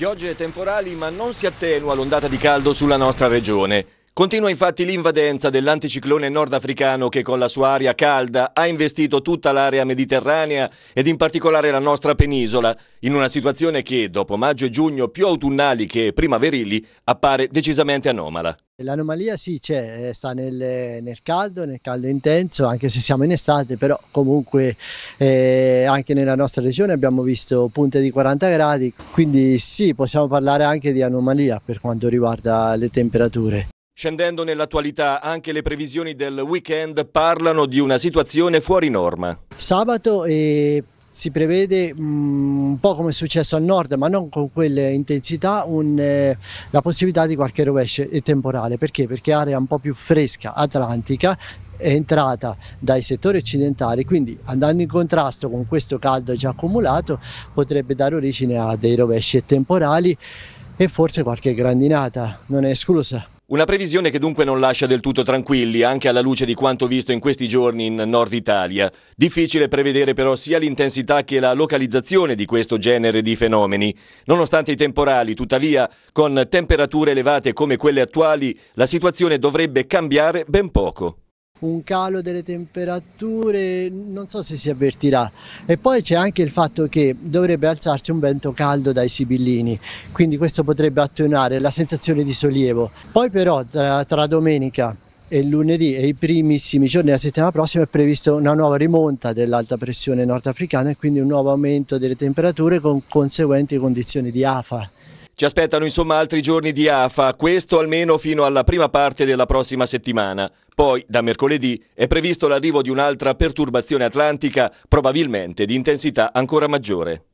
Piogge e temporali, ma non si attenua l'ondata di caldo sulla nostra regione. Continua infatti l'invadenza dell'anticiclone nordafricano che con la sua aria calda ha investito tutta l'area mediterranea ed in particolare la nostra penisola, in una situazione che, dopo maggio e giugno più autunnali che primaverili, appare decisamente anomala. L'anomalia sì c'è, eh, sta nel, nel, caldo, nel caldo intenso, anche se siamo in estate, però comunque eh, anche nella nostra regione abbiamo visto punte di 40 gradi, quindi sì, possiamo parlare anche di anomalia per quanto riguarda le temperature. Scendendo nell'attualità, anche le previsioni del weekend parlano di una situazione fuori norma. Sabato e si prevede mm, un po' come è successo al nord ma non con quelle intensità un, eh, la possibilità di qualche rovescio temporale perché? perché area un po' più fresca atlantica è entrata dai settori occidentali, quindi andando in contrasto con questo caldo già accumulato potrebbe dare origine a dei rovesci temporali e forse qualche grandinata, non è esclusa. Una previsione che dunque non lascia del tutto tranquilli, anche alla luce di quanto visto in questi giorni in Nord Italia. Difficile prevedere però sia l'intensità che la localizzazione di questo genere di fenomeni. Nonostante i temporali, tuttavia, con temperature elevate come quelle attuali, la situazione dovrebbe cambiare ben poco un calo delle temperature, non so se si avvertirà. E poi c'è anche il fatto che dovrebbe alzarsi un vento caldo dai Sibillini, quindi questo potrebbe attenuare la sensazione di sollievo. Poi però tra, tra domenica e lunedì e i primissimi giorni della settimana prossima è prevista una nuova rimonta dell'alta pressione nordafricana e quindi un nuovo aumento delle temperature con conseguenti condizioni di afa. Ci aspettano insomma altri giorni di AFA, questo almeno fino alla prima parte della prossima settimana. Poi, da mercoledì, è previsto l'arrivo di un'altra perturbazione atlantica, probabilmente di intensità ancora maggiore.